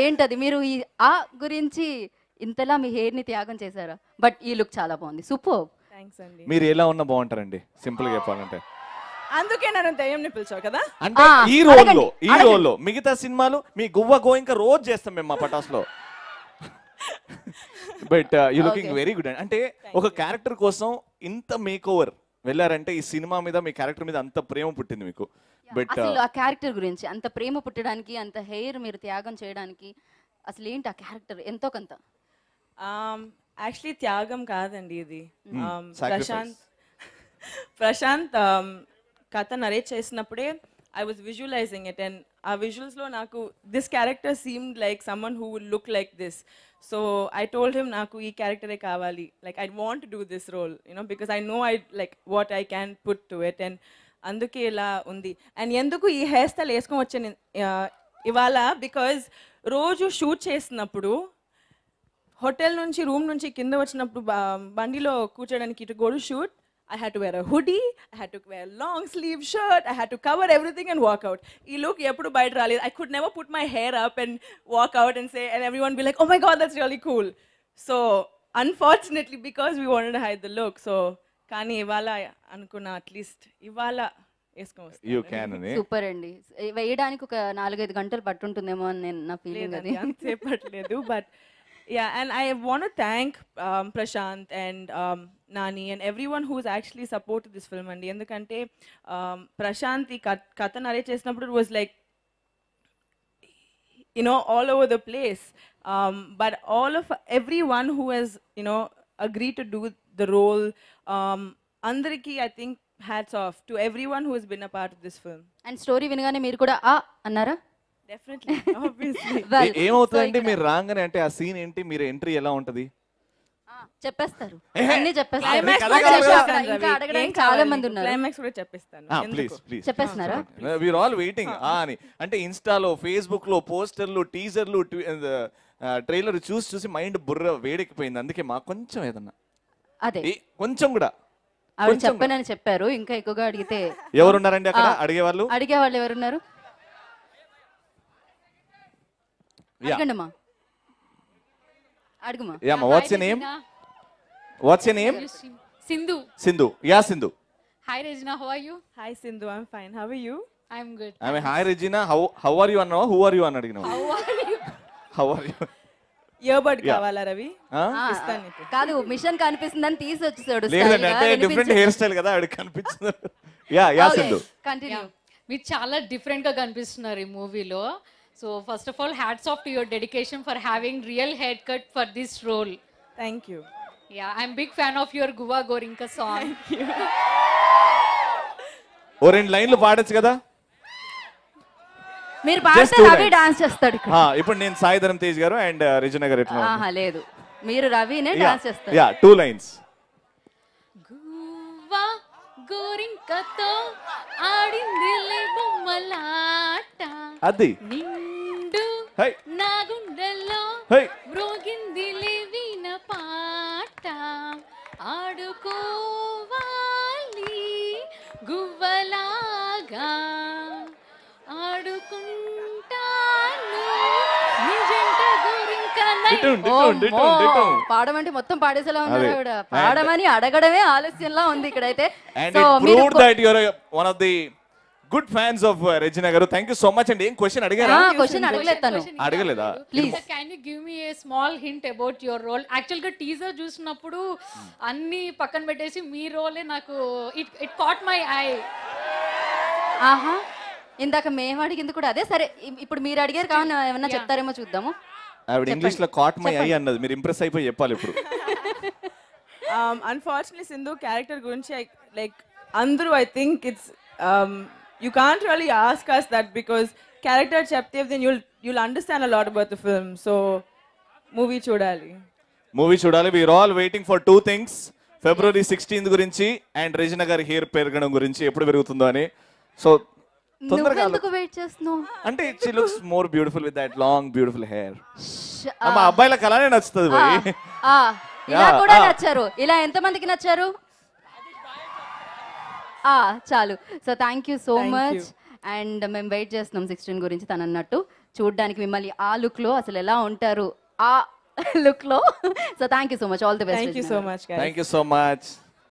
ఏంటది మీరు ఈ ఆ గురించి ఇంతలా మీ హెయిర్ ని త్యాగం చేశారా బట్ ఈ లుక్ చాలా బాగుంది సూపర్ అండి మీరు ఎలా ఉన్నా బాగుంటారండి సింపుల్ గా చెప్పాలంటే అందుకే నన్ను ని పిలిచావు కదా అంటే ఈ రోల్ లో ఈ రోల్లో మిగతా సినిమాలు మీ గువ్వ గోయింక రోజు చేస్తాం మేము మా పటాస్ లో but you looking very good అంటే ఒక క్యారెక్టర్ కోసం ఇంత మేక్ ఓవర్ వెళ్ళారంటే ఈ సినిమా మీద మీ క్యారెక్టర్ మీద అంత ప్రేమ పుట్టింది మీకు బట్ uh, ఆ క్యారెక్టర్ గురించి అంత ప్రేమ పుట్టడానికి అంత హెయిర్ మీరు త్యాగం చేయడానికి అసలు ఏంటి ఆ క్యారెక్టర్ ఎంతో కొంత యాక్చువల్లీ um, త్యాగం కాదండి ఇది hmm, um, Prashanth Prashanth um, కథ నరేట్ చేసినప్పుడే I was visualizing it and ఆ విజువల్స్లో నాకు this character seem like someone who will look like this so I told him నాకు ఈ క్యారెక్టరే కావాలి like I want do this role you know because I know I like what I can put to it and అందుకే ఇలా ఉంది and ఎందుకు ఈ hair style వేసుకొని వచ్చాను ఇవాళ బికాజ్ రోజు షూట్ చేసినప్పుడు హోటల్ నుంచి రూమ్ నుంచి కింద వచ్చినప్పుడు బండిలో కూర్చోడానికి ఇటు గోడు shoot I had to wear a hoodie, I had to wear a long sleeve shirt, I had to cover everything and walk out. ఈ లుక్ ఎప్పుడు బయట రాలేదు I could never put my hair up and walk out and say and every one be like oh my God that's really cool so unfortunately because we wanted hide the look so కానీ ఇవాళ అనుకున్న at least ఇవాళ super అండి వేయడానికి ఒక నాలుగైదు గంటలు పట్టుంటుందేమో అని నేను నా ఫీలింగ్ అది సేపట్లేదు but yeah and I want thank Prashanth and Nani and every one who's actually support this film అండి ఎందుకంటే um, ప్రశాంత్ ఈ కథ నరే చేసినప్పుడు it was like you know all over the place but all of every one who has you know agree to do the role అందరికీ I think hats off to every one who has been a part of this film and story వినగానే మీరు కూడా ఆ అన్నారా ఏమవుతుందండి మీరు రాగానే అంటే ఆ సీన్ ఏంటి మీరు ఎంట్రీ ఎలా ఉంటది చెప్పేస్తారు అన్ని చెప్పేస్తారు ఆల్ వెయిటింగ్ అని అంటే ఇన్స్టాలో ఫేస్బుక్ లో పోస్టర్లు టీజర్లు ట్రైలర్ చూసి చూసి మైండ్ బుర్ర వేడెక్కిపోయింది అందుకే మాకు కొంచెం ఏదన్నా అదే కొంచెం కూడా ఆవిడ చెప్పనని చెప్పారు ఇంకా ఎక్కువగా అడిగితే ఎవరున్నారండి అక్కడ అడిగే వాళ్ళు అడిగే వాళ్ళు ఎవరున్నారు అడగండమ్మా అడుగుమా what's name What's your name? Sindhu Sindhu Yeah, Sindhu hi Regina. How are you? Hi Sindhu I'm fine. Fine are you? I'm good. I mean, hi, Regina. Hi how are you? Are you అన్నావా హూ ఆర్ యు అని అడిగినావు how are కావాలా Ravi ah, కాదు machine కనిపిస్తుందని తీసి వచ్చేసాడు అంటే different hair style కదా ఆవిడ కనిపిస్తుంది యా యా కంటిన్యూ మీరు చాలా డిఫరెంట్ గా కనిపిస్తున్నారు ఈ మూవీలో so first of all hats off to your dedication for having real haircut for this role thank you Yeah, I'm big fan of your Guva Gorinka song. ఓ రెండు లైన్లు పాడొచ్చు కదా మీరు పాడితే రవి డాన్స్ చేస్తాడు ఇప్పుడు నేను సాయి ధరం తేజ్ గారు అండ్ uh, రిజన ఎట్లా లేదు మీరు రవినే డాన్స్ చేస్తారు యా టూ లైన్స్ గువ్వా గోరింకతో ఆడిందిలే బొమ్మలాట అది నిండు హై నా హై పాడమంటే మొత్తం పాడేసేలా ఉంది పాడమని అడగడమే ఆలస్యంలా ఉంది ఇక్కడైతే అయితే one of the good fans of Regina గారు థ్యాంక్ యూ సో మచ్ అండి uh, ఏం క్వశ్చన్ అడిగారా క్వశ్చన్ అడగలేదు అడగలేదా please can you give me a small hint about your role actual గా టీజర్ చూసినప్పుడు అన్ని పక్కన పెట్టేసి మీ రోలే నాకు it it caught my eye ఆహా ఇందాక మేము అడిగింది కూడా అదే సరే ఇప్పుడు మీరు అడిగారు కావాలి ఏమన్నా చెప్తారేమో చూద్దాము ఆవిడ ఇంగ్లీష్ లో కాట్ మై అయ్యి అన్నది మీరు ఇంప్రెస్ అయిపోయి చెప్పాలి ఇప్పుడు అన్ఫార్చునేట్లీ సింధు క్యారెక్టర్ గురించి లైక్ అందరూ I think it's you can't really ask us that because character చెప్తే then you'll you'll understand a lot about the film so movie చూడాలి మూవీ చూడాలి we are all waiting for two things February sixteenth గురించి and Regina గారి hair పెరగడం గురించి ఎప్పుడు పెరుగుతుందో అని సో తొందరగా ఎందుకు వెయిట్ చేస్తున్నావు అంటే she looks more beautiful with that long beautiful hair మా అబ్బాయిలకు అలానే నచ్చుతుంది పోయి ఇలా కూడా నచ్చారు ఇలా ఎంత మందికి నచ్చారు ఆ చాలు so thank you so much and మేము వెయిట్ చేస్తున్నాం సిక్స్టీన్ గురించి తను అన్నట్టు చూడడానికి మిమ్మల్ని ఆ లుక్ లో అసలు ఎలా ఉంటారు ఆ లుక్ లో so thank you so much all the best thank you so much thank you so much